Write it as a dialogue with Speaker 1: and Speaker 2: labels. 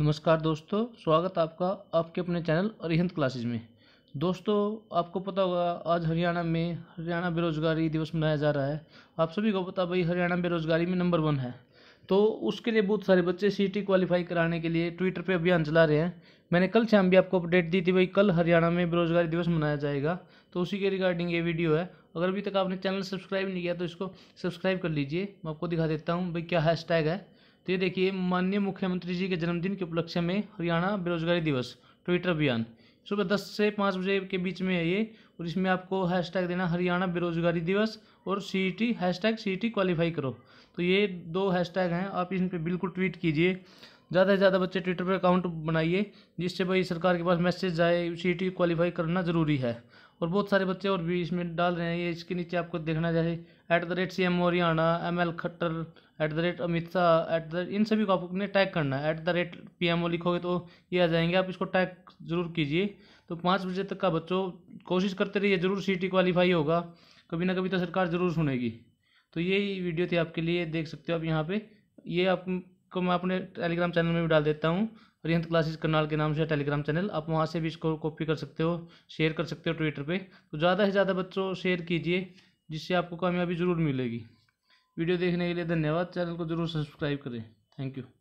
Speaker 1: नमस्कार दोस्तों स्वागत आपका आपके अपने चैनल अरिहंत क्लासेज में दोस्तों आपको पता होगा आज हरियाणा में हरियाणा बेरोजगारी दिवस मनाया जा रहा है आप सभी को पता भाई हरियाणा बेरोजगारी में नंबर वन है तो उसके लिए बहुत सारे बच्चे टी क्वालिफाई कराने के लिए ट्विटर पे अभियान चला रहे हैं मैंने कल शाम भी आपको अपडेट दी थी भाई कल हरियाणा में बेरोजगारी दिवस मनाया जाएगा तो उसी के रिगार्डिंग ये वीडियो है अगर अभी तक आपने चैनल सब्सक्राइब नहीं किया तो इसको सब्सक्राइब कर लीजिए मैं आपको दिखा देता हूँ भाई क्या हैशटैग है तो ये देखिए माननीय मुख्यमंत्री जी के जन्मदिन के उपलक्ष्य में हरियाणा बेरोजगारी दिवस ट्विटर अभियान सुबह दस से पाँच बजे के बीच में है ये और इसमें आपको हैशटैग देना हरियाणा बेरोजगारी दिवस और C E T tag C E T qualify करो तो ये दो हैशटैग हैं आप इन पर बिल्कुल ट्वीट कीजिए ज़्यादा से ज़्यादा बच्चे ट्विटर पर अकाउंट बनाइए जिससे भाई सरकार के पास मैसेज जाए सी टी क्वालिफाई करना ज़रूरी है और बहुत सारे बच्चे और भी इसमें डाल रहे हैं ये इसके नीचे आपको देखना चाहिए at the rate C M Haryana M L Khattar at the rate Amit Shah at the इन सभी को आपने टैग करना है at the rate P M O लिखोगे तो ये आ जाएंगे आप इसको टैग जरूर कीजिए तो पाँच बजे तक का बच्चों कोशिश करते रहिए जरूर सी टी क्वालिफाई होगा कभी ना कभी तो सरकार ज़रूर सुनेगी तो यही वीडियो थी आपके लिए देख सकते हो आप यहाँ पे ये आप को मैं अपने टेलीग्राम चैनल में भी डाल देता हूँ रियंत क्लासेस करनाल के नाम से टेलीग्राम चैनल आप वहाँ से भी इसको कॉपी कर सकते हो शेयर कर सकते हो ट्विटर पे तो ज़्यादा से ज़्यादा बच्चों शेयर कीजिए जिससे आपको कामयाबी ज़रूर मिलेगी वीडियो देखने के लिए धन्यवाद चैनल को ज़रूर सब्सक्राइब करें थैंक यू